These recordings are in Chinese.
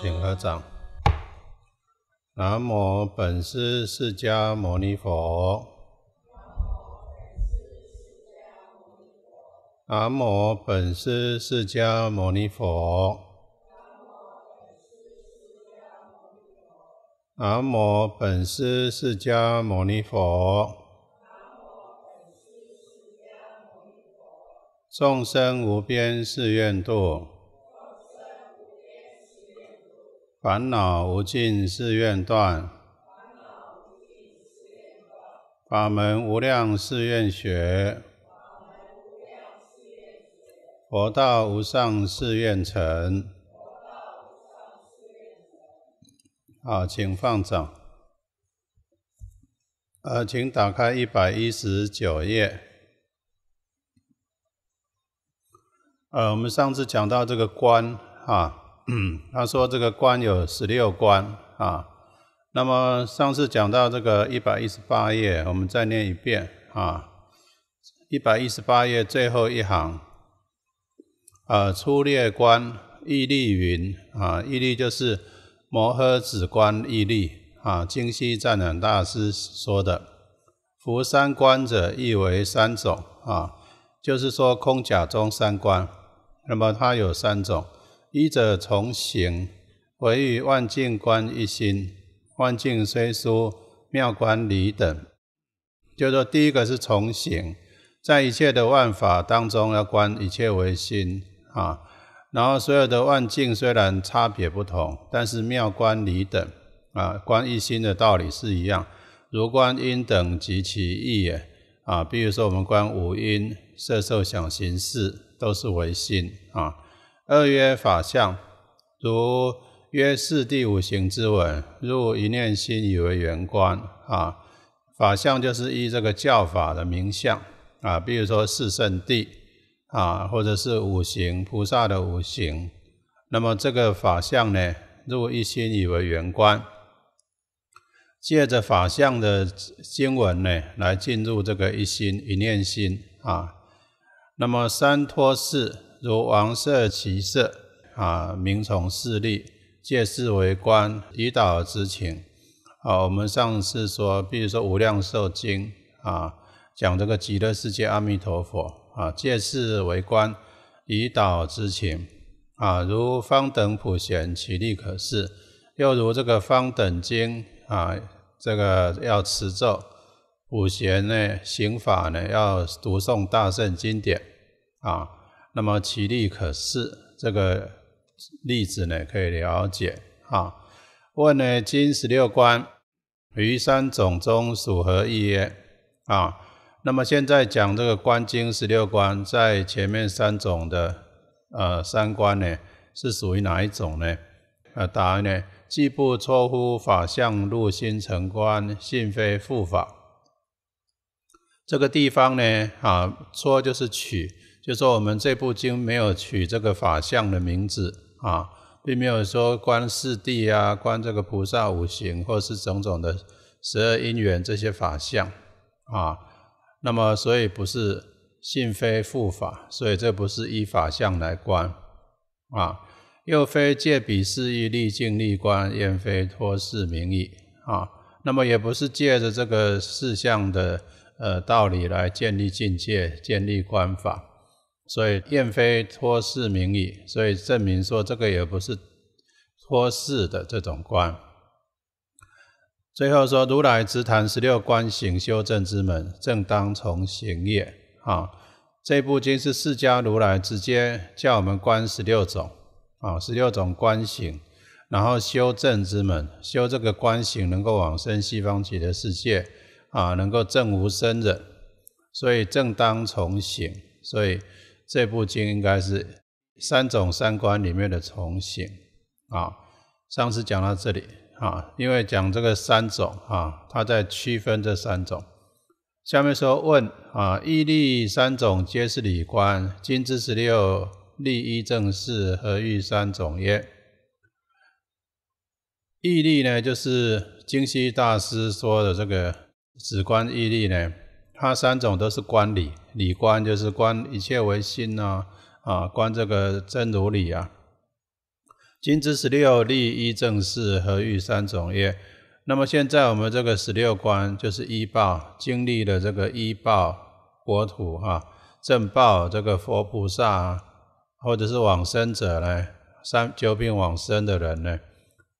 请合掌。南无本师释迦牟尼佛。南无本师释迦牟尼佛。南无本师释迦牟尼佛。众生无边誓愿度。烦恼无尽誓愿断，法门无量誓愿学，佛道无上誓愿成。好，请放掌。呃，请打开一百一十九页。呃，我们上次讲到这个观，啊。嗯，他说：“这个观有十六观啊。那么上次讲到这个一百一十八页，我们再念一遍啊。一百一十八页最后一行啊，初列观毅力云啊，毅力就是摩诃子观毅力啊。京西赞忍大师说的，夫三观者，亦为三种啊，就是说空假中三观。那么它有三种。”依者从行，唯于万境观一心。万境虽殊，妙观离等。就说，第一个是从行，在一切的万法当中，要观一切为心啊。然后，所有的万境虽然差别不同，但是妙观离等啊，观一心的道理是一样。如观因等及其意也啊。比如说，我们观五音色、受、想、行、识，都是为心啊。二曰法相，如曰四第五行之文，入一念心以为圆观。啊，法相就是依这个教法的名相。啊，比如说四圣地，啊，或者是五行菩萨的五行。那么这个法相呢，入一心以为圆观，借着法相的经文呢，来进入这个一心一念心。啊，那么三托四。如王舍其色啊，名从势利，借势为官，以导之情。啊，我们上次说，比如说《无量寿经》，啊，讲这个极乐世界阿弥陀佛，啊，借势为官，以导之情。啊，如方等普贤，其力可恃；又如这个方等经，啊，这个要持咒，普贤呢行法呢要读诵大圣经典，啊。那么其利可视，这个例子呢可以了解啊。问呢，金十六观于三种中属何意耶？啊，那么现在讲这个观经十六观，在前面三种的呃三观呢，是属于哪一种呢？呃，答案呢，既不错乎法相入心成观，性非复法。这个地方呢，啊，错就是取。就说我们这部经没有取这个法相的名字啊，并没有说观四谛啊，观这个菩萨五行或是种种的十二因缘这些法相啊，那么所以不是信非复法，所以这不是依法相来观啊，又非借彼是意立境立观，也非托世名义啊，那么也不是借着这个事项的呃道理来建立境界、建立观法。所以燕飞托世名矣，所以证明说这个也不是托世的这种观。最后说，如来直谈十六观行修正之门，正当从行也。啊，这部经是释迦如来直接叫我们观十六种啊，十六种观行，然后修正之门，修这个观行能够往生西方极乐世界啊，能够证无生忍，所以正当从行，所以。这部经应该是三种三观里面的重显啊。上次讲到这里啊，因为讲这个三种啊，它在区分这三种。下面说问啊，义利三种皆是理观，今之十六利一正事何欲三种耶？义利呢，就是金西大师说的这个止观义利呢。它三种都是观理，理观就是观一切为心啊，啊观这个真如理啊。今知十六立一正四合欲三种业？那么现在我们这个十六观就是一报经历了这个一报国土啊，正报这个佛菩萨啊，或者是往生者呢，三久病往生的人呢，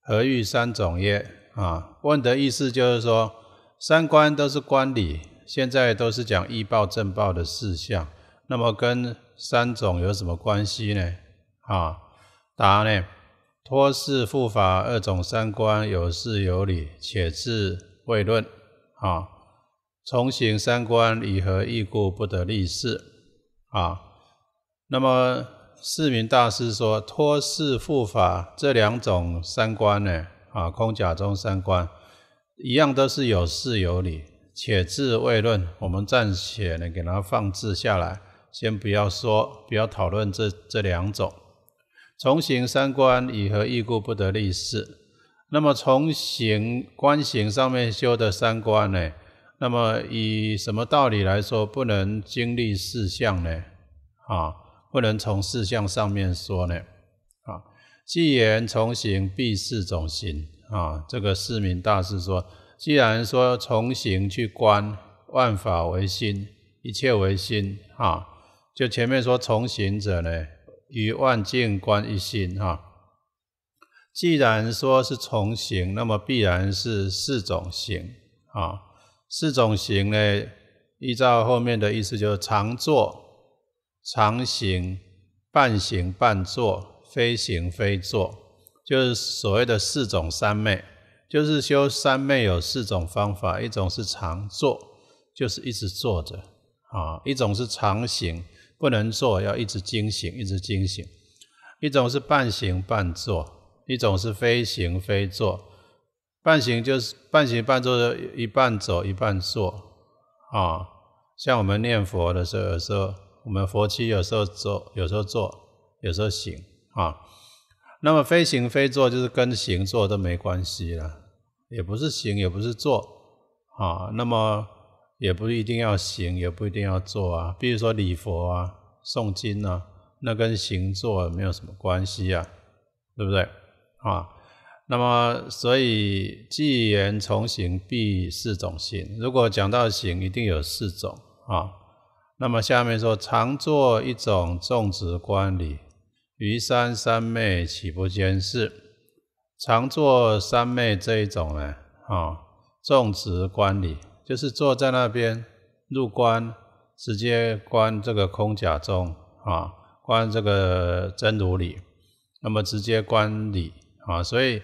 合欲三种业啊？问的意思就是说，三观都是观理。现在都是讲易报正报的事项，那么跟三种有什么关系呢？啊，答呢，托事复法二种三观有事有理，且自未论。啊，重行三观理合义故不得立事。啊，那么四明大师说，托事复法这两种三观呢，啊，空假中三观一样都是有事有理。且置未论，我们暂且呢，给它放置下来，先不要说，不要讨论这这两种。从行三观以何义故不得立事？那么从行观行上面修的三观呢？那么以什么道理来说不能经历事相呢？啊，不能从事相上面说呢？啊，既言从行，必事种行啊。这个四民大师说。既然说从行去观万法为心，一切为心，哈，就前面说从行者呢，与万境观一心，哈。既然说是从行，那么必然是四种行，啊，四种行呢，依照后面的意思就是常坐、常行、半行半坐、非行非坐，就是所谓的四种三昧。就是修三昧有四种方法，一种是常坐，就是一直坐着啊；一种是常行，不能坐，要一直惊醒，一直惊醒；一种是半行半坐；一种是非行非坐。半行就是半行半坐，的一半走一半坐啊。像我们念佛的时候，有时候我们佛期有时候走，有时候坐，有时候醒啊。那么非行非坐，就是跟行坐都没关系了。也不是行，也不是做啊，那么也不一定要行，也不一定要做啊。比如说礼佛啊、诵经啊，那跟行作没有什么关系啊，对不对？啊，那么所以既言从行，必四种行。如果讲到行，一定有四种啊。那么下面说常作一种种植观理，余三三昧，岂不兼是？常坐三昧这一种呢，啊，种植观理，就是坐在那边入观，直接观这个空假中啊，观这个真如理，那么直接观理啊，所以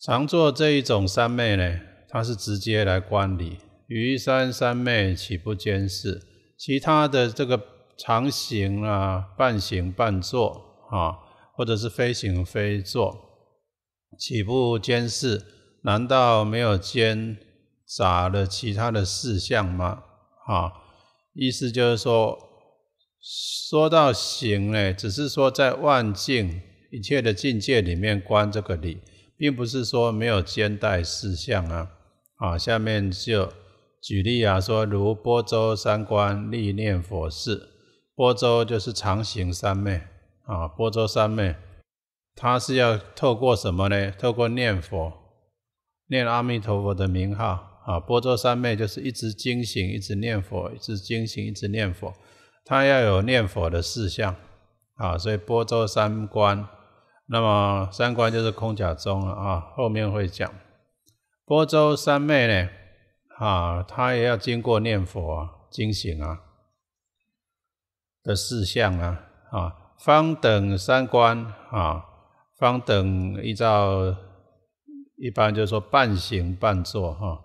常做这一种三昧呢，它是直接来观理。余三三昧岂不兼是？其他的这个常行啊，半行半坐啊，或者是非行非坐。岂不兼视？难道没有兼杂了其他的事项吗？哈，意思就是说，说到行呢，只是说在万境一切的境界里面观这个理，并不是说没有兼带事项啊。好，下面就举例啊，说如波州三观历念佛事，波州就是常行三昧啊，波州三昧。他是要透过什么呢？透过念佛，念阿弥陀佛的名号啊！波州三昧就是一直惊醒，一直念佛，一直惊醒，一直念佛。他要有念佛的四项啊，所以波州三观，那么三观就是空假中了啊。后面会讲波州三昧呢啊，他也要经过念佛、惊醒啊的四项啊啊，方等三观啊。方等依照一般就是说半行半坐哈，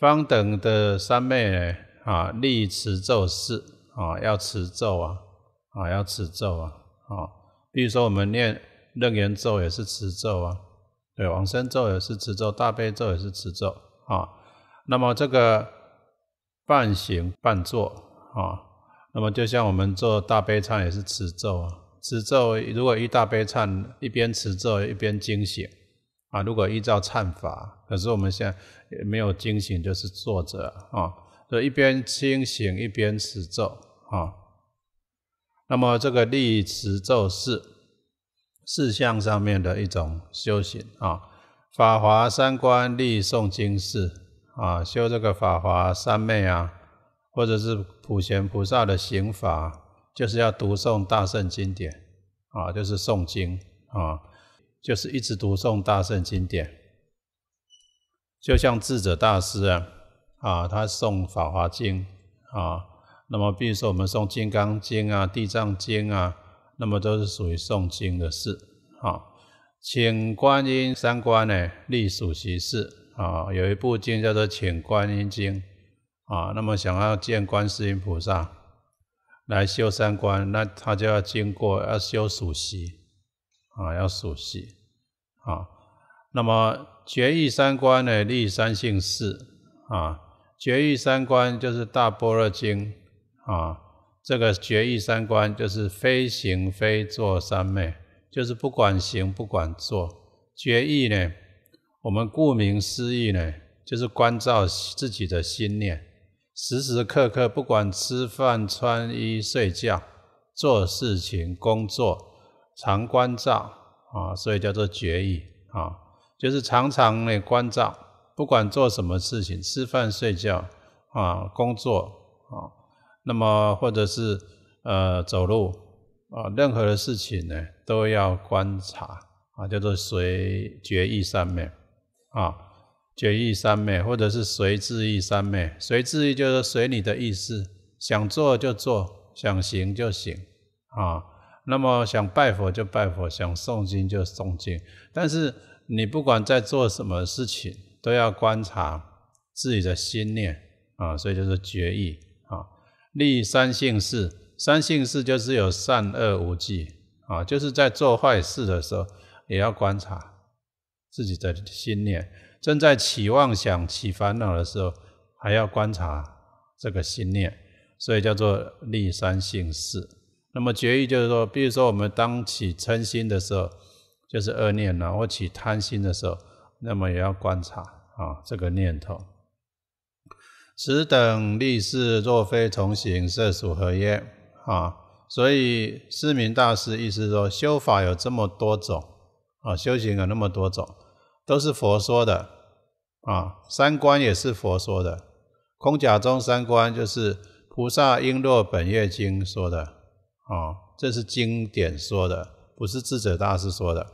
方等的三昧啊，立持咒式啊，要持咒啊，啊要持咒啊，啊，比如说我们念楞严咒也是持咒啊，对，往生咒也是持咒，大悲咒也是持咒啊。那么这个半行半坐啊，那么就像我们做大悲忏也是持咒啊。持咒，如果一大悲忏一边持咒一边惊醒啊，如果依照忏法，可是我们现在没有惊醒，就是坐着啊，就一边清醒一边持咒啊。那么这个立持咒是四象上面的一种修行啊。法华三观立诵经式啊，修这个法华三昧啊，或者是普贤菩萨的行法。就是要读诵大圣经典啊，就是诵经啊，就是一直读诵大圣经典。就像智者大师啊，啊，他诵《法华经》啊，那么比如说我们诵《金刚经》啊、《地藏经》啊，那么都是属于诵经的事啊。请观音三观呢，隶属其事啊。有一部经叫做《请观音经》啊，那么想要见观世音菩萨。来修三观，那他就要经过要修属息啊，要属息啊。那么绝欲三观呢，立三性四啊。绝欲三观就是《大般若经》啊，这个绝欲三观就是非行非坐三昧，就是不管行不管坐。绝欲呢，我们顾名思义呢，就是关照自己的心念。时时刻刻，不管吃饭、穿衣、睡觉、做事情、工作，常关照啊，所以叫做觉意啊，就是常常的关照，不管做什么事情、吃饭、睡觉啊、工作啊，那么或者是呃走路啊，任何的事情呢都要观察啊，叫做随觉意上面啊。觉意三昧，或者是随智意三昧。随智意就是随你的意思，想做就做，想行就行啊。那么想拜佛就拜佛，想诵经就诵经。但是你不管在做什么事情，都要观察自己的心念啊。所以就是觉意啊。立三性事，三性事就是有善恶无忌啊。就是在做坏事的时候，也要观察自己的心念。正在起妄想、起烦恼的时候，还要观察这个心念，所以叫做立三性四。那么决意就是说，比如说我们当起嗔心的时候，就是恶念了；我起贪心的时候，那么也要观察啊，这个念头。此等立事，若非同行摄属何耶？啊，所以释明大师意思说，修法有这么多种啊，修行有那么多种。都是佛说的啊，三观也是佛说的。空假中三观就是《菩萨璎珞本业经》说的啊，这是经典说的，不是智者大师说的。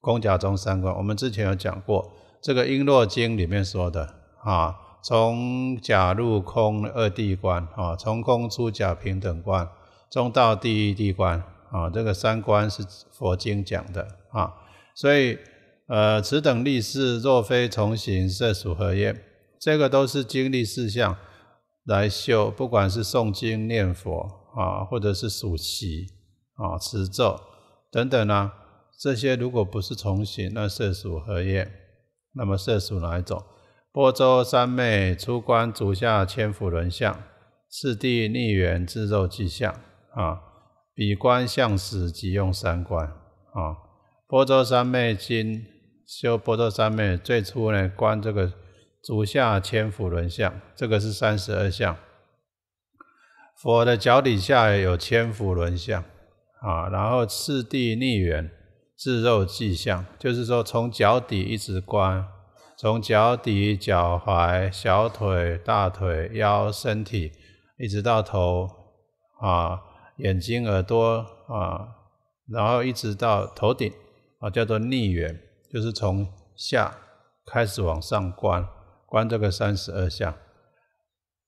空假中三观，我们之前有讲过，这个《璎珞经》里面说的啊，从假入空二地观啊，从空出假平等观，中到第一地观啊，这个三观是佛经讲的啊，所以。呃，此等力事，若非从行，色属何业？这个都是经历事项来修，不管是诵经、念佛啊，或者是数息啊、持咒等等啊，这些如果不是从行，那色属何业？那么色属哪一种？波州三昧出关足下千佛轮相，四地逆缘自肉即相啊，彼观相时即用三观啊，波州三昧经。修波若三昧最初呢，观这个足下千辐轮相，这个是三十二相。佛的脚底下有千辐轮相啊，然后次第逆缘至肉迹象，就是说从脚底一直观，从脚底、脚踝、小腿、大腿、腰、身体，一直到头啊，眼睛、耳朵啊，然后一直到头顶啊，叫做逆缘。就是从下开始往上观，观这个三十二相，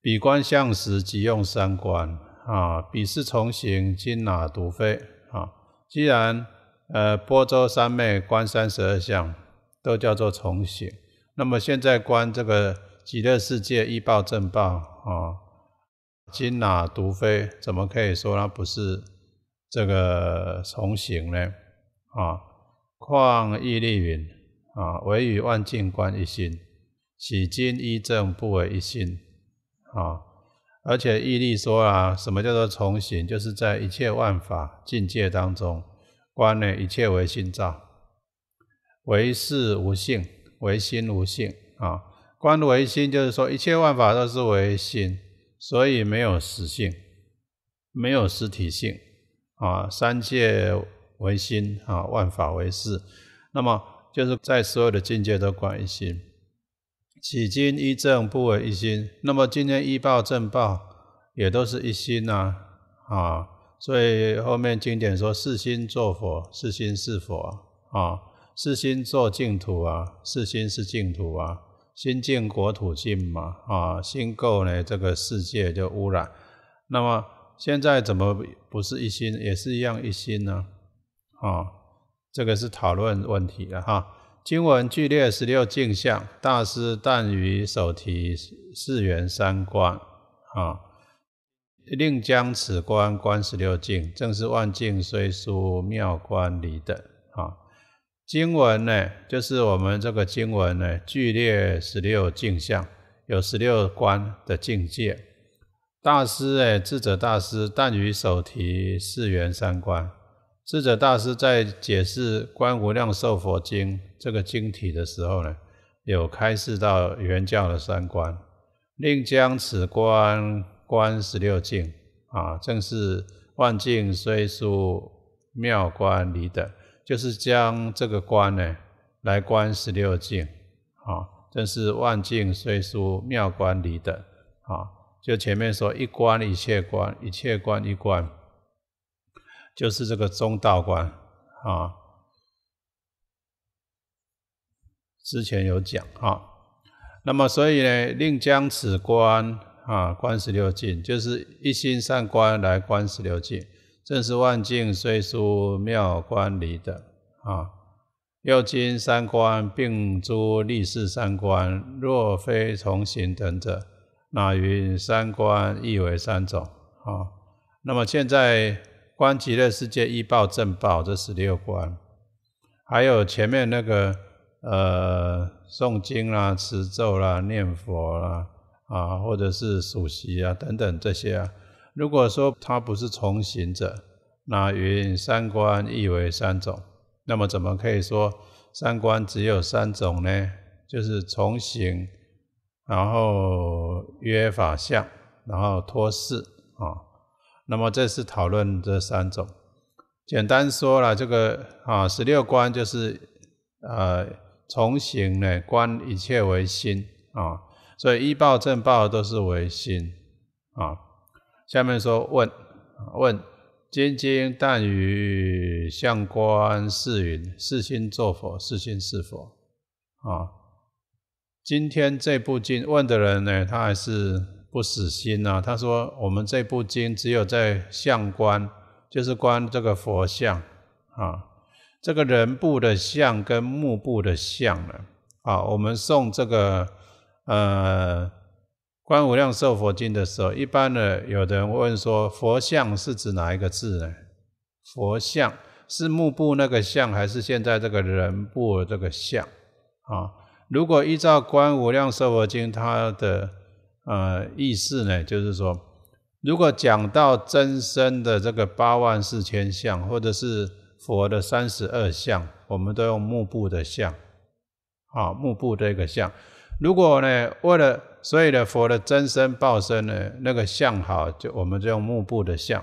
比观相时即用三观啊，比是从行，今哪独非啊？既然呃波州三昧观三十二相都叫做从行，那么现在观这个极乐世界一报正报啊，今哪独非？怎么可以说它不是这个从行呢？啊？况义利云，啊，唯与万境观一心，岂今一正不为一心？啊，而且义利说啊，什么叫做从行？就是在一切万法境界当中，观的一切为心造，为事无性，为心无性啊。观为心，就是说一切万法都是为心，所以没有实性，没有实体性啊。三界。唯心啊，万法唯识，那么就是在所有的境界都管一心。起经一正不为一心，那么今天一报正报也都是一心呐啊。所以后面经典说四心作佛，四心是佛啊，四心作净土啊，四心是净土啊。心净国土净嘛啊，心垢呢这个世界就污染。那么现在怎么不是一心，也是一样一心呢？啊，这个是讨论问题的哈。经文剧列十六镜像，大师但于手提四元三观啊，另将此观观十六镜，正是万境虽殊妙观离等啊。经文呢，就是我们这个经文呢，剧列十六镜像，有十六观的境界。大师哎，智者大师但于手提四元三观。智者大师在解释《观无量寿佛经》这个经体的时候呢，有开示到原教的三观。令将此观观十六境，啊，正是万境虽殊妙观离等，就是将这个观呢来观十六境，啊，正是万境虽殊妙观离等，啊，就前面说一观一切观，一切观一观。就是这个中道观啊，之前有讲啊，那么所以呢，令将此观啊观十六境，就是一心三观来观十六境，正是万境虽殊妙观离等啊。又经三观并诸历事三观，若非从行等者，那云三观亦为三种啊。那么现在。观极乐世界一报正报这十六观，还有前面那个呃诵经啦持咒啦念佛啦啊，或者是守习啊等等这些啊，如果说他不是从行者，那云三观亦为三种，那么怎么可以说三观只有三种呢？就是从行，然后约法相，然后托事啊。那么这是讨论这三种，简单说了这个啊，十六观就是呃，从行呢观一切为心啊，所以依报正报都是为心啊。下面说问问，今经但与相观是云，是心作佛，是心是佛啊。今天这部经问的人呢，他还是。不死心呐！他说：“我们这部经只有在相观，就是观这个佛像啊。这个人部的相跟目部的相呢？啊，我们送这个呃《观无量寿佛经》的时候，一般的有人问说：佛像是指哪一个字呢？佛像是幕部那个像，还是现在这个人部这个像？啊，如果依照《观无量寿佛经》它的。”呃，意思呢，就是说，如果讲到真身的这个八万四千相，或者是佛的三十二相，我们都用木布的相，啊，木布这个相。如果呢，为了所以呢，佛的真身报身呢，那个相好，就我们就用木布的相。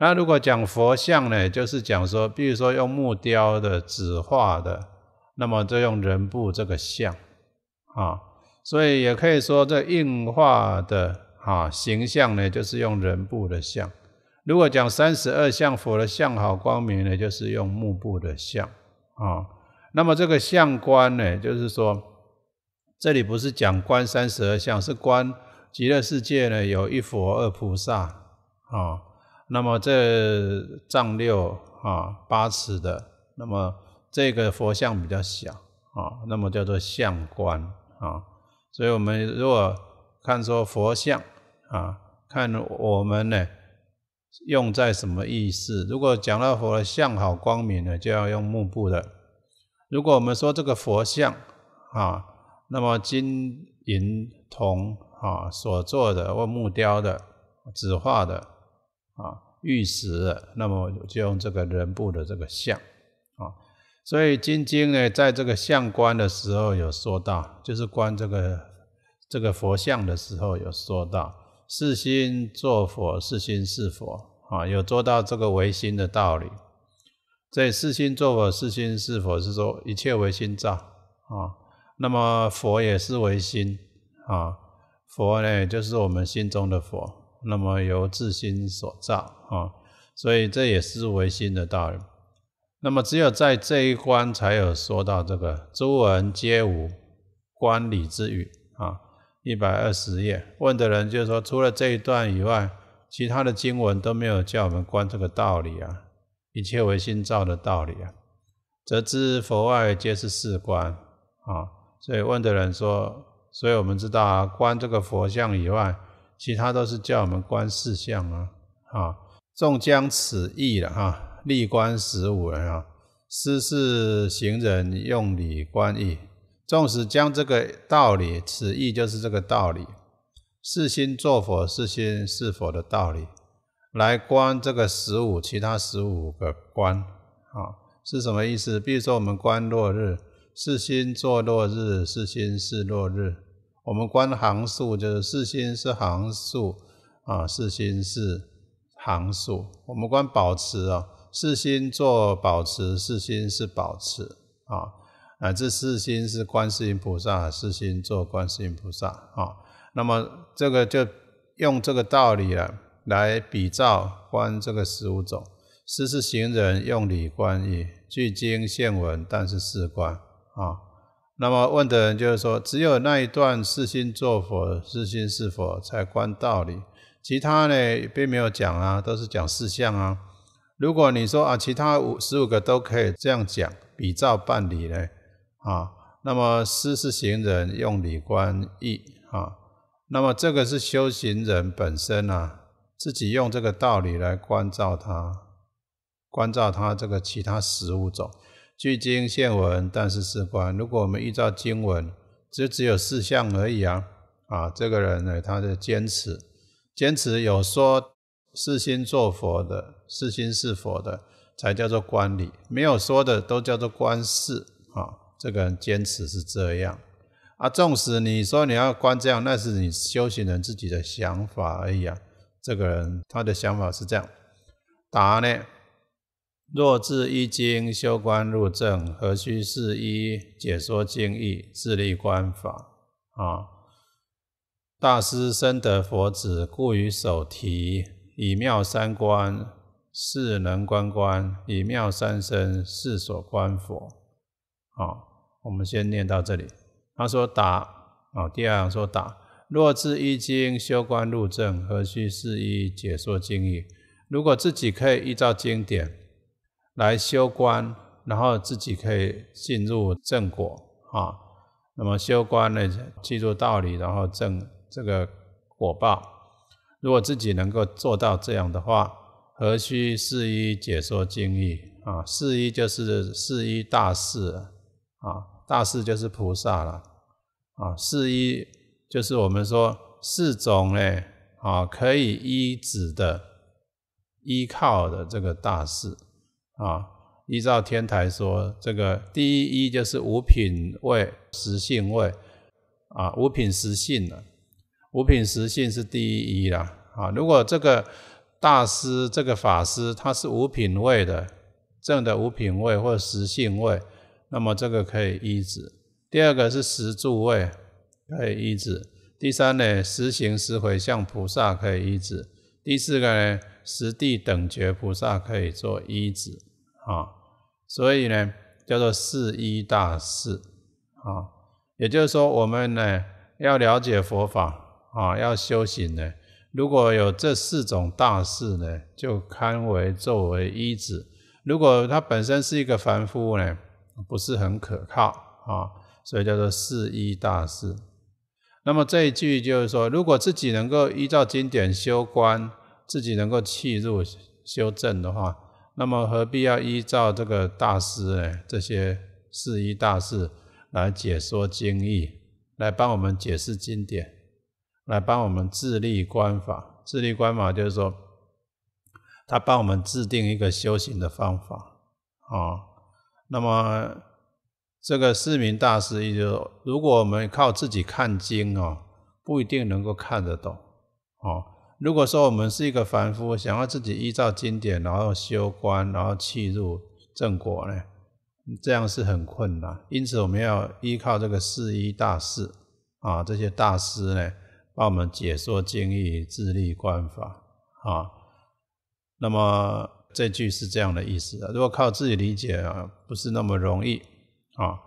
那如果讲佛像呢，就是讲说，比如说用木雕的、纸画的，那么就用人布这个相，啊。所以也可以说，这应化的啊形象呢，就是用人部的像；如果讲三十二相佛的像好光明呢，就是用木部的像啊。那么这个相观呢，就是说，这里不是讲观三十二相，是观极乐世界呢有一佛二菩萨啊。那么这丈六啊八尺的，那么这个佛像比较小啊，那么叫做相观啊。所以我们如果看说佛像啊，看我们呢用在什么意思？如果讲到佛像好光明呢，就要用幕布的；如果我们说这个佛像啊，那么金银铜啊所做的或木雕的、纸画的啊玉石，的，那么就用这个人布的这个像啊。所以《金经》呢，在这个相观的时候有说到，就是观这个。这个佛像的时候有说到，是心作佛，是心是佛啊，有做到这个唯心的道理。这“是心作佛，是心是佛”是说一切唯心造啊。那么佛也是唯心啊，佛呢就是我们心中的佛，那么由自心所造啊，所以这也是唯心的道理。那么只有在这一关才有说到这个“诸文皆无观理之语”啊。一百二十页，问的人就是说，除了这一段以外，其他的经文都没有叫我们观这个道理啊，一切唯心造的道理啊，则知佛外皆是事观啊。所以问的人说，所以我们知道啊，观这个佛像以外，其他都是叫我们观事相啊。啊，众将此意了哈，立观十五人啊，斯是行人用理观意。纵使将这个道理，此意就是这个道理，是心作佛，是心是佛的道理，来观这个十五，其他十五个观啊，是什么意思？比如说我们观落日，是心作落日，是心是落日；我们观行树，就是是心是行树啊，是心是行树；我们观保持啊，是心作保持，是心是保持啊。啊，这四心是观世音菩萨，四心做观世音菩萨啊。那么这个就用这个道理了，来比照观这个十五种。是是行人用理观义，具经现文，但是四观啊。那么问的人就是说，只有那一段四心做佛，四心是佛才观道理，其他呢并没有讲啊，都是讲事项啊。如果你说啊，其他五十五个都可以这样讲，比照办理呢？啊，那么师是行人用理观义啊，那么这个是修行人本身啊，自己用这个道理来关照他，关照他这个其他十五种据经现文，但是是观。如果我们依照经文，就只有四相而已啊！啊，这个人呢，他的坚持，坚持有说四心作佛的，四心是佛的，才叫做观理；没有说的，都叫做观事啊。这个人坚持是这样啊，纵使你说你要观这样，那是你修行人自己的想法而已啊。这个人他的想法是这样。答呢？若至一经修观入正，何须是一解说经义，自立观法啊？大师深得佛子，故于手提以妙三观，是能观观；以妙三身是所观佛。哦，我们先念到这里。他说打，哦，第二行说打。若自一经修观入正，何须四意解说经义？如果自己可以依照经典来修观，然后自己可以进入正果，啊，那么修观呢，记住道理，然后正这个果报。如果自己能够做到这样的话，何须四意解说经义？啊，四意就是四意大事，啊，大士就是菩萨了。啊，四依就是我们说四种呢啊，可以依止的、依靠的这个大士。啊，依照天台说，这个第一依就是五品位、实性位。啊，五品实性呢，五品实性是第一依啦。啊，如果这个大师、这个法师他是五品位的，正的五品位或者实性位。那么这个可以医治。第二个是十住位可以医治。第三呢十行十回向菩萨可以医治。第四个呢十地等觉菩萨可以做医治啊，所以呢叫做四医大士啊，也就是说我们呢要了解佛法啊，要修行呢，如果有这四种大事呢，就堪为作为医治。如果他本身是一个凡夫呢。不是很可靠啊，所以叫做四一大师。那么这一句就是说，如果自己能够依照经典修观，自己能够契入修正的话，那么何必要依照这个大师呢？这些四一大师来解说经义，来帮我们解释经典，来帮我们自立观法？自立观法就是说，他帮我们制定一个修行的方法啊。那么，这个四明大师也就，如果我们靠自己看经哦，不一定能够看得懂哦。如果说我们是一个凡夫，想要自己依照经典，然后修观，然后契入正果呢，这样是很困难。因此，我们要依靠这个四一大师啊，这些大师呢，帮我们解说经义、自立观法啊。那么，这句是这样的意思，如果靠自己理解啊，不是那么容易啊。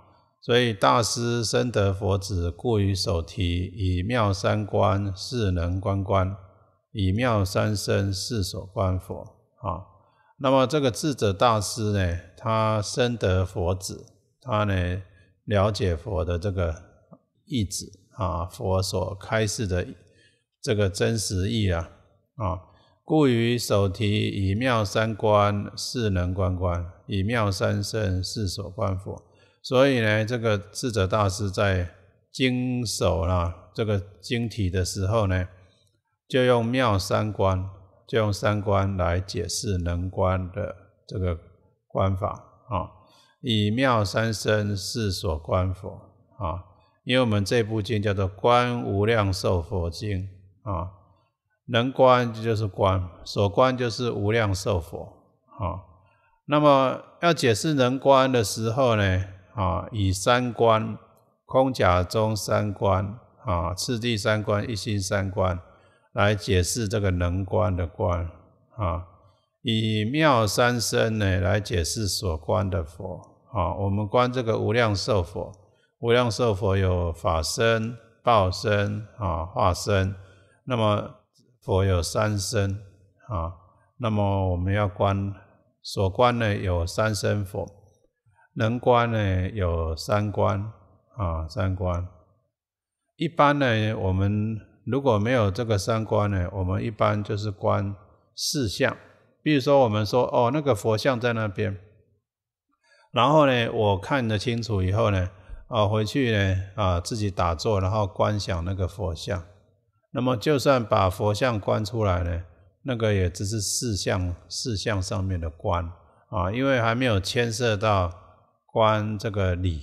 所以大师深得佛子固于手提，以妙三观四能观观，以妙三身四所观佛啊。那么这个智者大师呢，他深得佛子，他呢了解佛的这个意旨啊，佛所开示的这个真实意啊啊。故于首提以妙三观，四能观观；以妙三身，四所观佛。所以呢，这个智者大师在经手啦，这个经体的时候呢，就用妙三观，就用三观来解释能观的这个观法啊。以妙三身，四所观佛啊。因为我们这部经叫做《观无量寿佛经》啊。能观就是观，所观就是无量寿佛。啊，那么要解释能观的时候呢，啊，以三观、空假中三观，啊，次第三观、一心三观来解释这个能观的观，啊，以妙三身呢来解释所观的佛。啊，我们观这个无量寿佛，无量寿佛有法身、报身，啊，化身，那么。佛有三身，啊，那么我们要观，所观呢有三身佛，能观呢有三观，啊，三观。一般呢，我们如果没有这个三观呢，我们一般就是观四相，比如说我们说哦，那个佛像在那边，然后呢，我看得清楚以后呢，啊，回去呢，啊，自己打坐，然后观想那个佛像。那么，就算把佛像观出来呢，那个也只是四相、四相上面的观啊，因为还没有牵涉到观这个理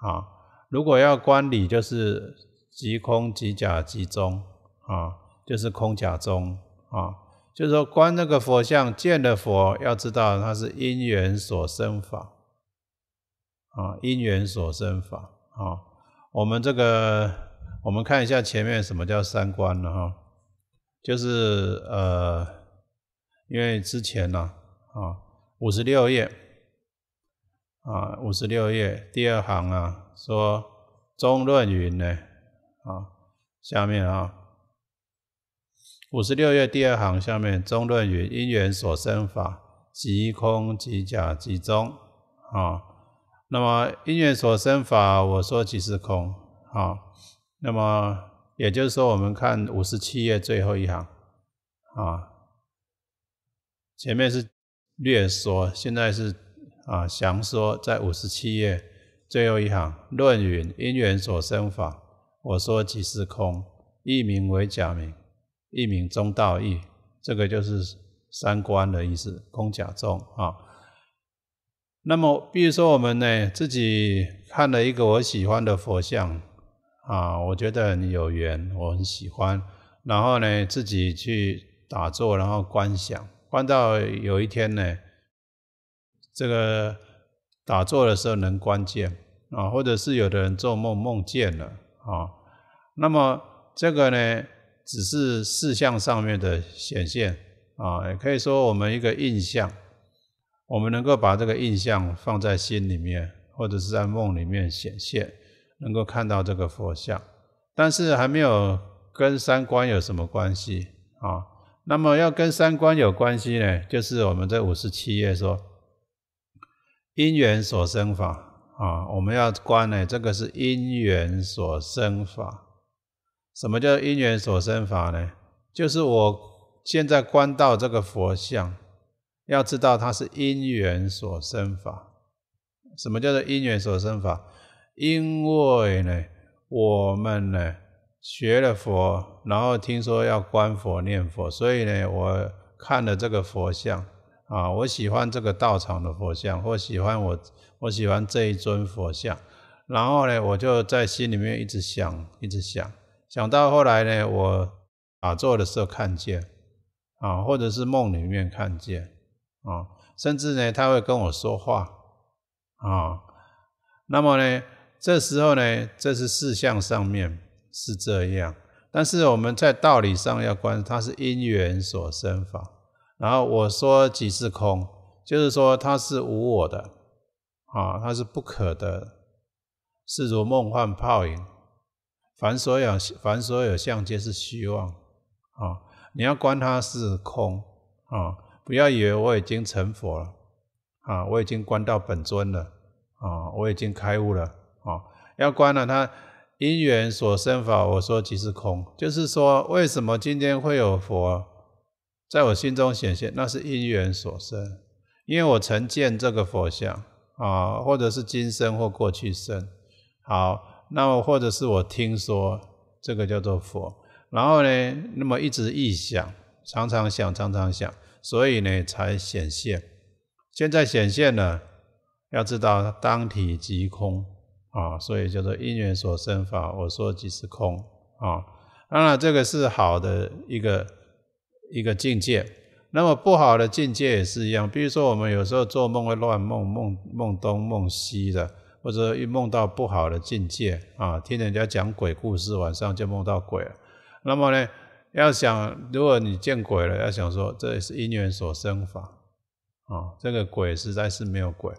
啊。如果要观理，就是即空即假即中啊，就是空假中啊，就是说观那个佛像见了佛，要知道它是因缘所生法啊，因缘所生法啊，我们这个。我们看一下前面什么叫三观了哈，就是呃，因为之前呢啊，五十六页啊，五十六页第二行啊，说中论云呢啊，下面啊，五十六页第二行下面中论云，因缘所生法，即空即假即中啊，那么因缘所生法，我说即是空啊。那么也就是说，我们看五十七页最后一行，啊，前面是略说，现在是啊详说，在五十七页最后一行，《论云》：“因缘所生法，我说即是空，一名为假名，一名中道义。”这个就是三观的意思：空、假、中啊。那么，比如说我们呢，自己看了一个我喜欢的佛像。啊，我觉得很有缘，我很喜欢。然后呢，自己去打坐，然后观想，观到有一天呢，这个打坐的时候能观见啊，或者是有的人做梦梦见了啊。那么这个呢，只是事项上面的显现啊，也可以说我们一个印象，我们能够把这个印象放在心里面，或者是在梦里面显现。能够看到这个佛像，但是还没有跟三观有什么关系啊。那么要跟三观有关系呢，就是我们这五十七页说，因缘所生法啊，我们要观呢，这个是因缘所生法。什么叫因缘所生法呢？就是我现在观到这个佛像，要知道它是因缘所生法。什么叫做因缘所生法？因为呢，我们呢学了佛，然后听说要观佛念佛，所以呢，我看了这个佛像啊，我喜欢这个道场的佛像，或喜欢我，我喜欢这一尊佛像，然后呢，我就在心里面一直想，一直想，想到后来呢，我打坐的时候看见啊，或者是梦里面看见啊，甚至呢，他会跟我说话啊，那么呢？这时候呢，这是事相上面是这样，但是我们在道理上要观，它是因缘所生法。然后我说即是空，就是说它是无我的啊，它是不可得，是如梦幻泡影。凡所有凡所有相皆是虚妄啊！你要观它是空啊！不要以为我已经成佛了啊！我已经观到本尊了啊！我已经开悟了。哦，要关了他因缘所生法，我说即是空，就是说为什么今天会有佛在我心中显现？那是因缘所生，因为我曾见这个佛像啊，或者是今生或过去生，好，那或者是我听说这个叫做佛，然后呢，那么一直臆想，常常想，常常想，所以呢才显现。现在显现了，要知道当体即空。啊，所以叫做因缘所生法，我说即是空。啊，当然这个是好的一个一个境界。那么不好的境界也是一样，比如说我们有时候做梦会乱梦，梦梦东梦西的，或者一梦到不好的境界啊，听人家讲鬼故事，晚上就梦到鬼。那么呢，要想如果你见鬼了，要想说这也是因缘所生法啊，这个鬼实在是没有鬼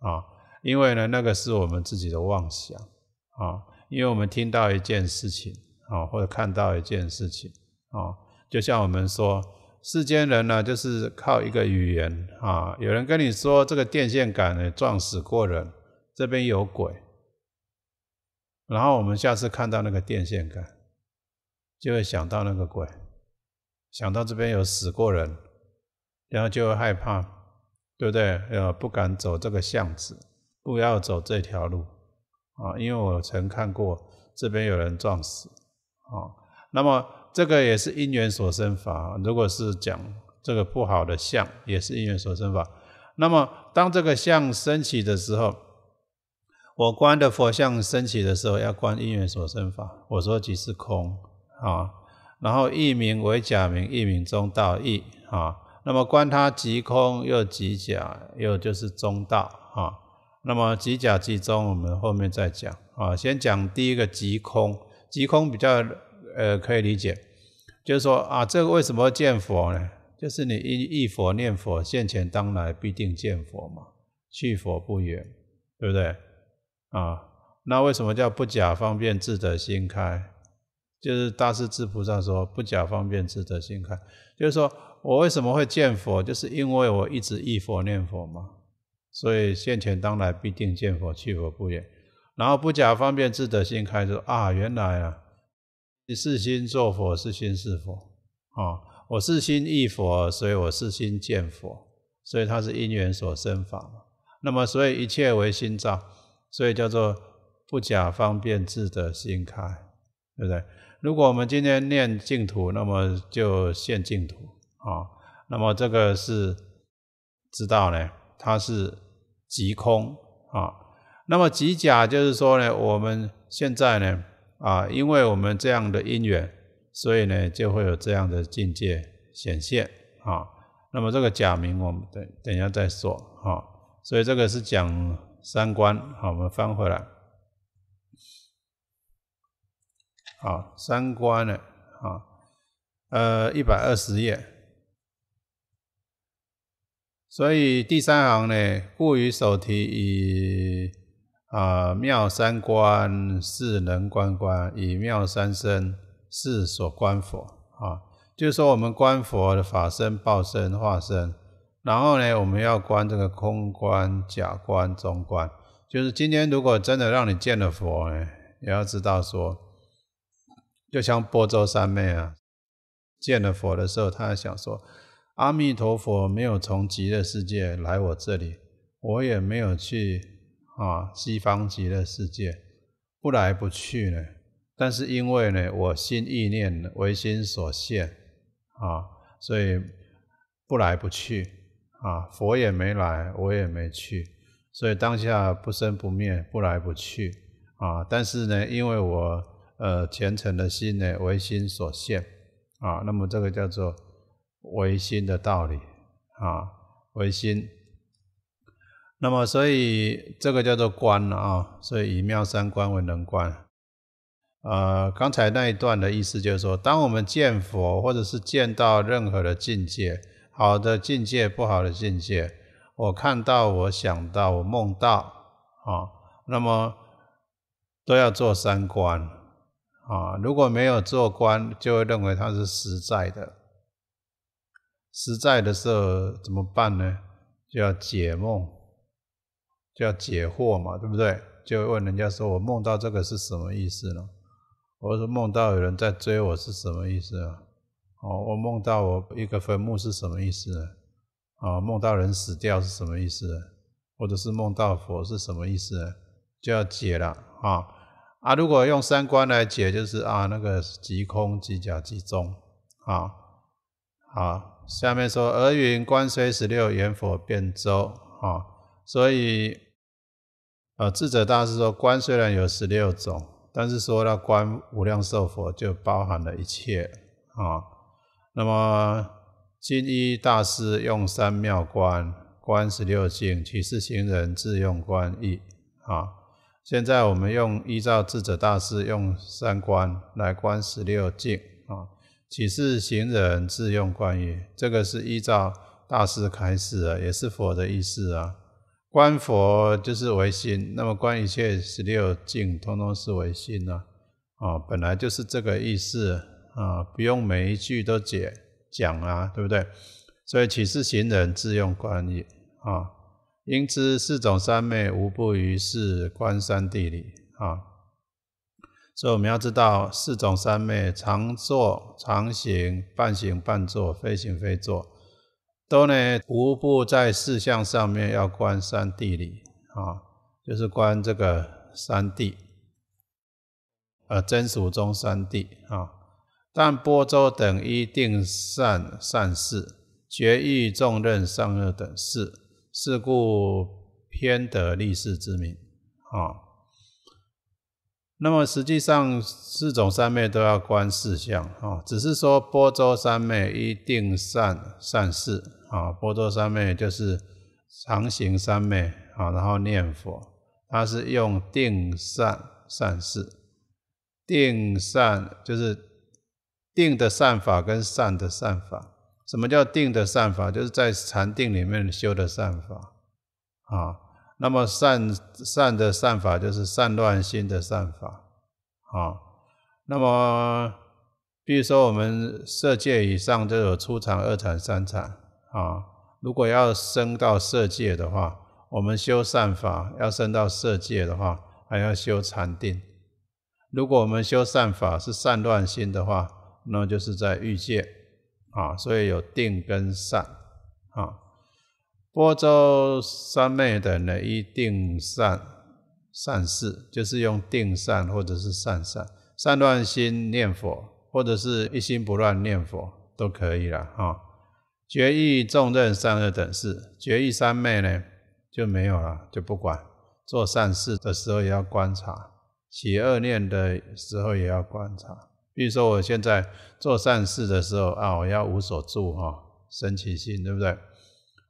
啊。因为呢，那个是我们自己的妄想啊。因为我们听到一件事情啊，或者看到一件事情啊，就像我们说世间人呢，就是靠一个语言啊。有人跟你说这个电线杆呢撞死过人，这边有鬼，然后我们下次看到那个电线杆，就会想到那个鬼，想到这边有死过人，然后就会害怕，对不对？呃，不敢走这个巷子。不要走这条路啊！因为我曾看过这边有人撞死啊。那么这个也是因缘所生法。如果是讲这个不好的相，也是因缘所生法。那么当这个相升起的时候，我观的佛像升起的时候，要观因缘所生法。我说即是空啊。然后一名为假名，一名中道义啊。那么观它即空又即假，又就是中道啊。那么即假即中，我们后面再讲啊。先讲第一个即空，即空比较呃可以理解，就是说啊，这个为什么见佛呢？就是你一一佛念佛，现前当来必定见佛嘛，去佛不远，对不对？啊，那为什么叫不假方便智得心开？就是大师智菩萨说不假方便智得心开，就是说我为什么会见佛？就是因为我一直一佛念佛嘛。所以现前当来必定见佛，去佛不远。然后不假方便自得心开，说啊，原来啊，是心作佛，是心是佛啊。我是心意佛，所以我是心见佛，所以它是因缘所生法嘛。那么所以一切为心造，所以叫做不假方便自得心开，对不对？如果我们今天念净土，那么就现净土啊。那么这个是知道呢，它是。即空啊，那么即假就是说呢，我们现在呢啊，因为我们这样的因缘，所以呢就会有这样的境界显现啊。那么这个假名我们等等一下再说啊。所以这个是讲三观好，我们翻回来，好，三观呢啊，呃，一百二十页。所以第三行呢，故于首提以啊妙三观四能观观，以妙三身四所观佛啊，就是说我们观佛的法身、报身、化身，然后呢，我们要观这个空观、假观、中观。就是今天如果真的让你见了佛，呢，也要知道说，就像波州三妹啊，见了佛的时候，她想说。阿弥陀佛没有从极乐世界来我这里，我也没有去啊西方极乐世界，不来不去呢。但是因为呢，我心意念唯心所现啊，所以不来不去啊。佛也没来，我也没去，所以当下不生不灭，不来不去啊。但是呢，因为我呃虔诚的心呢，唯心所现啊，那么这个叫做。唯心的道理啊，唯心。那么，所以这个叫做观了啊。所以以妙三观为能观。呃，刚才那一段的意思就是说，当我们见佛，或者是见到任何的境界，好的境界、不好的境界，我看到、我想到、我梦到啊，那么都要做三观啊。如果没有做观，就会认为它是实在的。实在的时候怎么办呢？就要解梦，就要解惑嘛，对不对？就问人家说：“我梦到这个是什么意思呢？”我说：“梦到有人在追我是什么意思啊？”哦，我梦到我一个坟墓是什么意思啊？啊，梦到人死掉是什么意思？或者是梦到佛是什么意思？就要解了啊！啊，如果用三观来解，就是啊，那个即空即假即中啊啊。下面说：“而云观虽十六，圆佛变周啊。所以，呃，智者大师说，观虽然有十六种，但是说那观无量寿佛就包含了一切啊。那么，金一大师用三妙观，观十六境，其是行人自用观意啊。现在我们用依照智者大师用三观来观十六境。”岂是行人自用观语？这个是依照大师开示啊，也是佛的意思啊。观佛就是唯心，那么观一切十六境，通通是唯心呐。啊，本来就是这个意思啊，不用每一句都解讲啊，对不对？所以岂是行人自用观语啊？应知四种三昧无不于是观三地理啊。所以我们要知道四种三昧：常坐、常行、半行半坐、非行非坐，都呢无不在四相上面要观三地里啊，就是观这个三地，呃，真俗中三地啊。但波洲等一定善善事，绝欲重任善恶等事，是故偏得立世之名啊。那么实际上四种三昧都要观四相啊，只是说波洲三昧一定善善事啊，波洲三昧就是常行三昧啊，然后念佛，它是用定善善事，定善就是定的善法跟善的善法，什么叫定的善法？就是在禅定里面修的善法啊。那么善善的善法就是善乱心的善法啊。那么，比如说我们色界以上就有初禅、二禅、三禅啊。如果要升到色界的话，我们修善法；要升到色界的话，还要修禅定。如果我们修善法是善乱心的话，那就是在欲界啊，所以有定跟善啊。波州三昧等呢，一定善善事，就是用定善或者是善善善乱心念佛，或者是一心不乱念佛都可以了哈。决意重任善恶等事，决意三昧呢就没有了，就不管。做善事的时候也要观察，起恶念的时候也要观察。比如说我现在做善事的时候啊，我要无所住哈，生起心，对不对？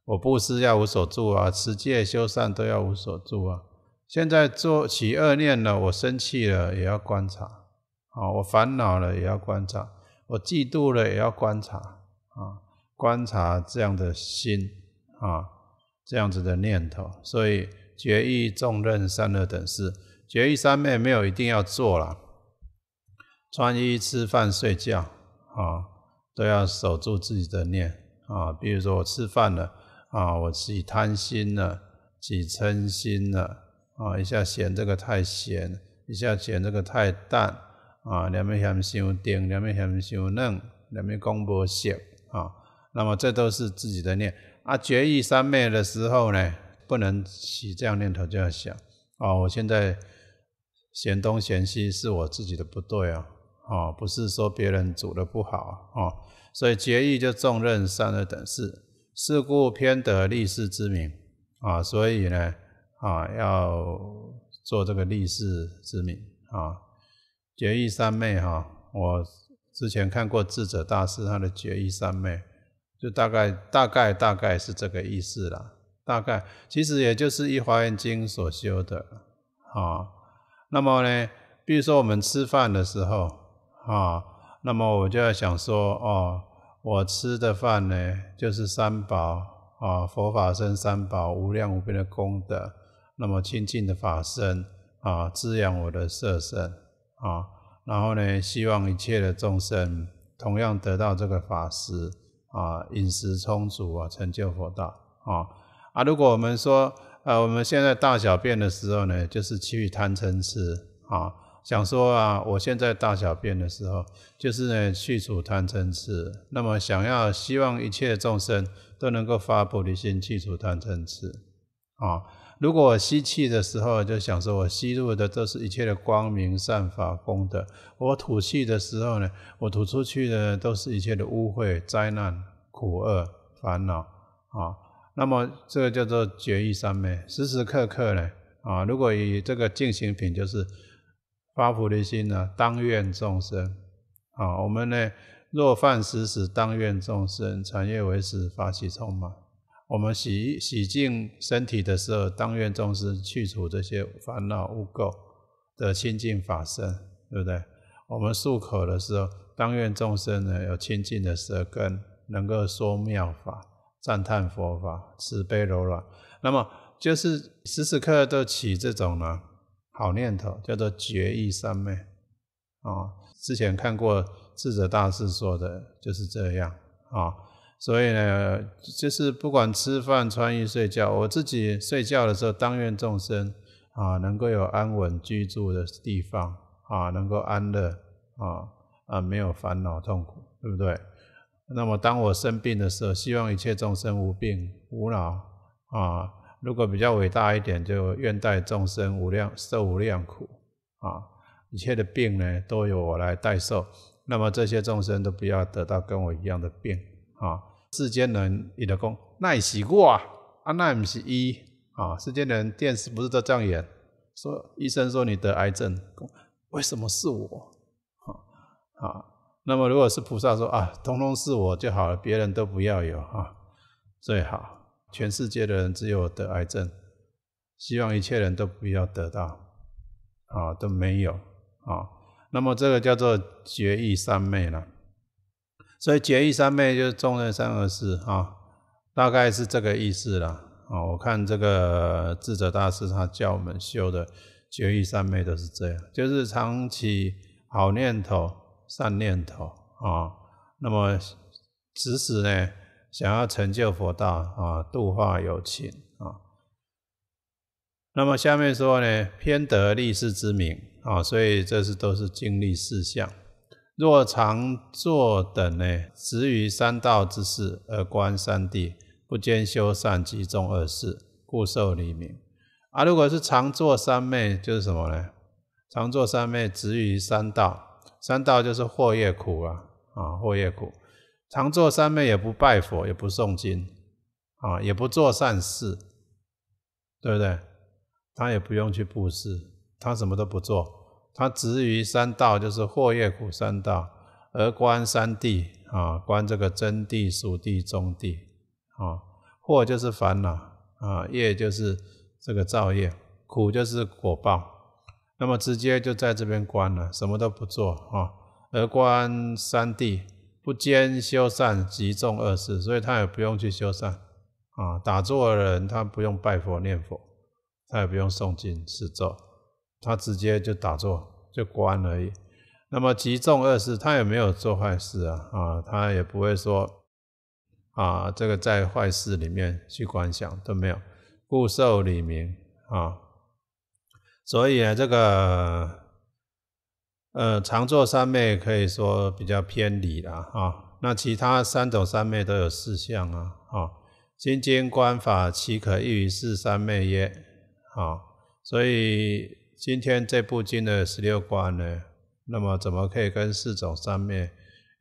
我布施要无所住啊，持戒修善都要无所住啊。现在做起恶念了，我生气了也要观察啊，我烦恼了也要观察，我嫉妒了也要观察啊。观察这样的心啊，这样子的念头，所以决意重任三恶等事，决意三昧没有一定要做了。穿衣吃饭睡觉啊，都要守住自己的念啊。比如说我吃饭了。啊，我自己贪心了，己嗔心了，啊，一下嫌这个太咸，一下嫌这个太淡，啊，两边嫌修丁，两边嫌修嫩，两边公不咸，啊，那么这都是自己的念。啊，绝意三昧的时候呢，不能起这样念头，就要想，啊，我现在嫌东嫌西，是我自己的不对啊，啊，不是说别人煮的不好啊，所以绝意就重任三二等事。是故偏得立世之名啊，所以呢啊，要做这个立世之名啊。觉意三昧哈，我之前看过智者大师他的觉意三昧，就大概大概大概是这个意思啦。大概其实也就是《一华严经》所修的啊。那么呢，比如说我们吃饭的时候啊，那么我就要想说哦。我吃的饭呢，就是三宝啊，佛法身三宝无量无边的功德，那么清净的法身啊，滋养我的色身啊，然后呢，希望一切的众生同样得到这个法师啊，饮食充足啊，成就佛道啊啊！如果我们说，呃，我们现在大小便的时候呢，就是去贪嗔痴啊。想说啊，我现在大小便的时候，就是呢去除贪嗔痴。那么想要希望一切众生都能够发菩提心，去除贪嗔痴啊。如果我吸气的时候，就想说我吸入的都是一切的光明善法功德；我吐气的时候呢，我吐出去的都是一切的污秽灾难苦厄烦恼啊。那么这个叫做决意三昧，时时刻刻呢啊。如果以这个进行品就是。发菩提心呢，当愿众生啊。我们呢，若饭食时，当愿众生产业为食，发起充满。我们洗洗净身体的时候，当愿众生去除这些烦恼污垢的清净法身，对不对？我们漱口的时候，当愿众生呢，有清净的舌根，能够说妙法，赞叹佛法，慈悲柔软。那么，就是时时刻刻都起这种呢。好念头叫做觉意三昧啊！之前看过智者大师说的，就是这样啊。所以呢，就是不管吃饭、穿衣、睡觉，我自己睡觉的时候，当愿众生啊，能够有安稳居住的地方啊，能够安乐啊啊，没有烦恼痛苦，对不对？那么当我生病的时候，希望一切众生无病无老啊。如果比较伟大一点，就愿代众生无量受无量苦啊！一切的病呢，都由我来代受。那么这些众生都不要得到跟我一样的病啊！世间人你的功，奈洗过啊！啊，那不是一啊！世间人电视不是都这样演，说医生说你得癌症，为什么是我？啊啊！那么如果是菩萨说啊，通通是我就好了，别人都不要有啊，最好。全世界的人只有得癌症，希望一切人都不要得到，啊，都没有啊。那么这个叫做决意三昧了，所以决意三昧就是众人三恶事啊，大概是这个意思了啊。我看这个智者大师他教我们修的决意三昧都是这样，就是长期好念头、善念头啊。那么此时呢？想要成就佛道啊，度化有情啊。那么下面说呢，偏得利世之名啊，所以这是都是经历事相。若常坐等呢，执于三道之事而观三谛，不兼修善，集中二事，故受利名。啊，如果是常坐三昧，就是什么呢？常坐三昧，执于三道，三道就是祸业苦啊，啊，祸业苦。常做三昧，也不拜佛，也不诵经，啊，也不做善事，对不对？他也不用去布施，他什么都不做，他执于三道，就是惑业苦三道，而观三谛啊，观这个真谛、属地、中谛啊，惑就是烦恼啊，业就是这个造业，苦就是果报，那么直接就在这边观了，什么都不做啊，而观三谛。不兼修善，即重恶事，所以他也不用去修善啊。打坐的人，他不用拜佛念佛，他也不用诵经持咒，他直接就打坐就观而已。那么即重恶事，他也没有做坏事啊啊，他也不会说啊这个在坏事里面去观想都没有，故受礼名啊。所以这个。呃，常坐三昧可以说比较偏离了啊。那其他三种三昧都有四象啊。哦。心经观法岂可异于四三昧耶？哦，所以今天这部经的十六观呢，那么怎么可以跟四种三昧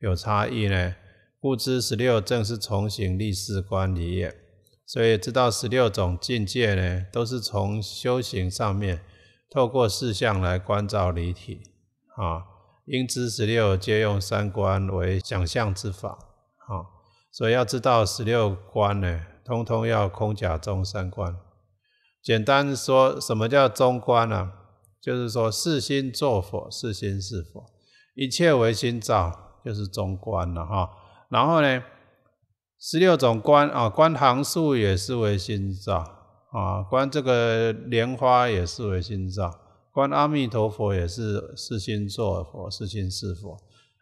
有差异呢？故知十六正是从行立四观理也。所以知道十六种境界呢，都是从修行上面透过四象来观照离体。啊，因知十六皆用三观为想象之法啊，所以要知道十六观呢，通通要空假中三观。简单说，什么叫中观呢？就是说，四心作佛，四心是佛，一切唯心造，就是中观了哈。然后呢，十六种观啊，观行数也是唯心造啊，观这个莲花也是唯心造。观阿弥陀佛也是四心作佛，四心是佛。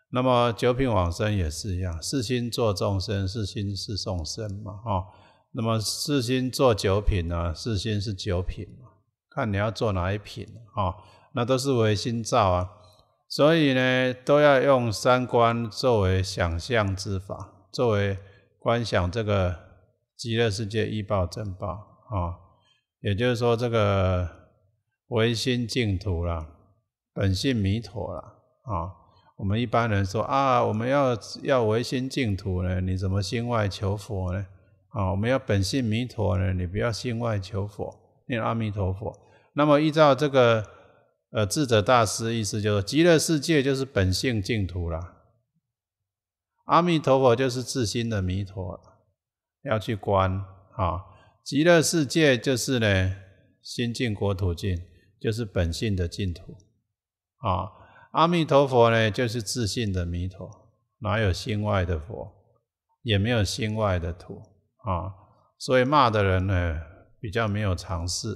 那么九品往生也是一样，四心作众生，四心是众生嘛？啊，那么四心作九品呢？四心是九品嘛？看你要做哪一品啊？那都是唯心造啊，所以呢，都要用三观作为想象之法，作为观想这个极乐世界一报正报啊。也就是说这个。唯心净土啦，本性弥陀啦。啊！我们一般人说啊，我们要要唯心净土呢，你怎么心外求佛呢？啊，我们要本性弥陀呢，你不要心外求佛，念阿弥陀佛。那么依照这个呃智者大师意思，就是极乐世界就是本性净土了，阿弥陀佛就是自心的弥陀，要去观啊！极乐世界就是呢心净国土净。就是本性的净土啊！阿弥陀佛呢，就是自信的弥陀，哪有心外的佛，也没有心外的土啊！所以骂的人呢，比较没有常识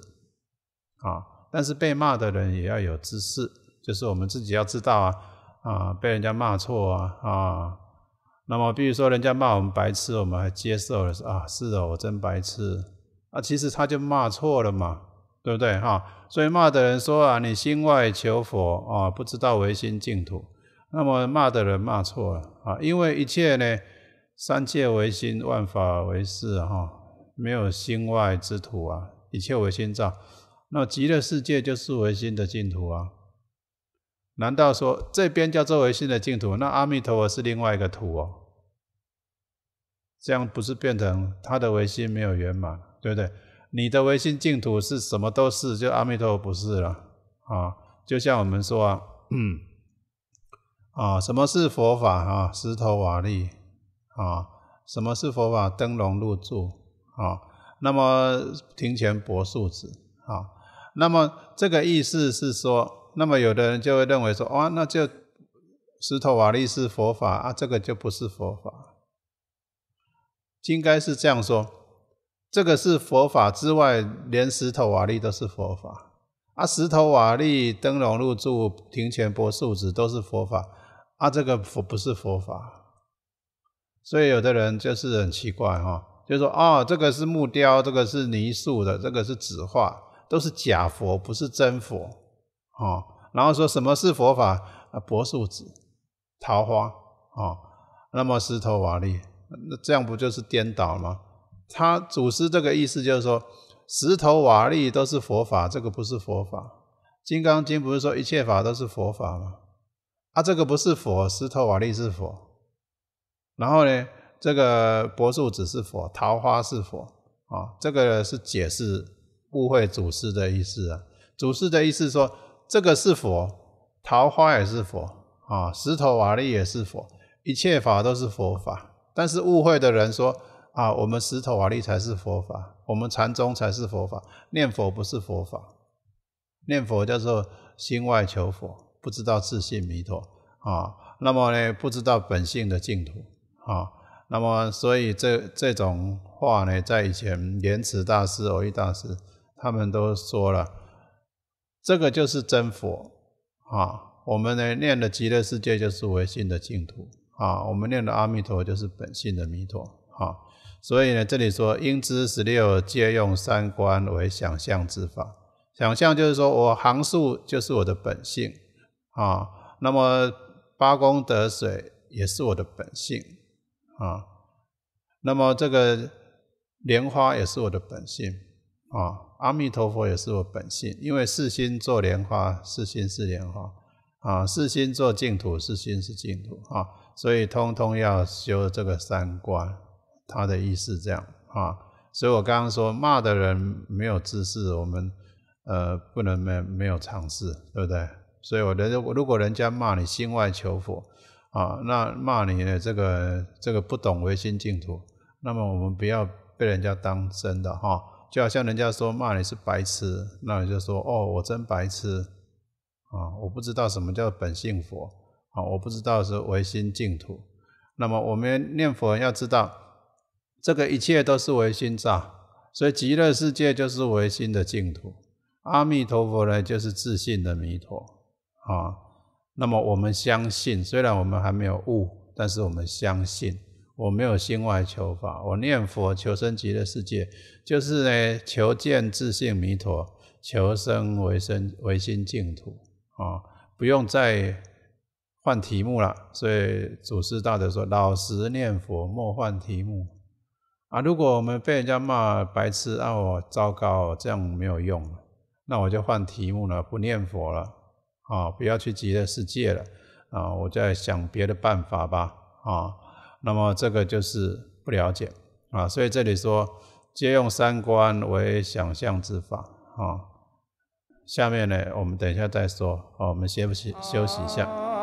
啊，但是被骂的人也要有知识，就是我们自己要知道啊啊，被人家骂错啊啊！那么比如说人家骂我们白痴，我们还接受了啊，是哦，我真白痴啊，其实他就骂错了嘛。对不对哈？所以骂的人说啊，你心外求佛啊，不知道唯心净土。那么骂的人骂错了啊，因为一切呢，三界唯心，万法唯识哈，没有心外之土啊，一切唯心造。那极乐世界就是唯心的净土啊。难道说这边叫做唯心的净土？那阿弥陀佛是另外一个土哦。这样不是变成他的唯心没有圆满，对不对？你的微信净土是什么都是，就阿弥陀佛不是了啊！就像我们说啊，嗯，啊，什么是佛法啊？石头瓦砾啊，什么是佛法？灯笼入住啊，那么庭前柏树子啊，那么这个意思是说，那么有的人就会认为说，哇，那就石头瓦砾是佛法啊，这个就不是佛法，应该是这样说。这个是佛法之外，连石头瓦砾都是佛法啊！石头瓦砾、灯笼、入住、庭前柏树子都是佛法啊！这个佛不是佛法，所以有的人就是很奇怪哈，就说啊，这个是木雕，这个是泥塑的，这个是纸画，都是假佛，不是真佛啊！然后说什么是佛法啊？柏树子、桃花啊，那么石头瓦砾，那这样不就是颠倒吗？他祖师这个意思就是说，石头瓦砾都是佛法，这个不是佛法。《金刚经》不是说一切法都是佛法吗？啊，这个不是佛，石头瓦砾是佛。然后呢，这个柏树只是佛，桃花是佛啊，这个是解释误会祖师的意思啊。祖师的意思说，这个是佛，桃花也是佛啊，石头瓦砾也是佛，一切法都是佛法。但是误会的人说。啊，我们石头瓦砾才是佛法，我们禅宗才是佛法。念佛不是佛法，念佛叫做心外求佛，不知道自性弥陀啊。那么呢，不知道本性的净土啊。那么，所以这这种话呢，在以前莲池大师、偶遇大师他们都说了，这个就是真佛啊。我们呢，念的极乐世界就是唯性的净土啊。我们念的阿弥陀就是本性的弥陀啊。所以呢，这里说应知十六借用三观为想象之法。想象就是说我行数就是我的本性啊。那么八功德水也是我的本性啊。那么这个莲花也是我的本性啊。阿弥陀佛也是我本性，因为四心做莲花，四心是莲花啊。四心做净土，四心是净土啊。所以通通要修这个三观。他的意思这样啊，所以我刚刚说骂的人没有知识，我们呃不能没没有尝试，对不对？所以，我人如果人家骂你心外求佛啊，那骂你呢这个这个不懂唯心净土，那么我们不要被人家当真的哈，就好像人家说骂你是白痴，那你就说哦，我真白痴啊，我不知道什么叫本性佛啊，我不知道是唯心净土，那么我们念佛要知道。这个一切都是唯心造，所以极乐世界就是唯心的净土。阿弥陀佛呢，就是自信的弥陀啊。那么我们相信，虽然我们还没有悟，但是我们相信，我没有心外求法，我念佛求生极乐世界，就是呢求见自信弥陀，求生唯生唯心净土啊。不用再换题目了。所以祖师大德说：“老实念佛，莫换题目。”啊，如果我们被人家骂白痴，啊，我糟糕，这样没有用，那我就换题目了，不念佛了，啊，不要去极乐世界了，啊，我再想别的办法吧，啊，那么这个就是不了解，啊，所以这里说，皆用三观为想象之法，啊，下面呢，我们等一下再说，啊，我们先不休休息一下。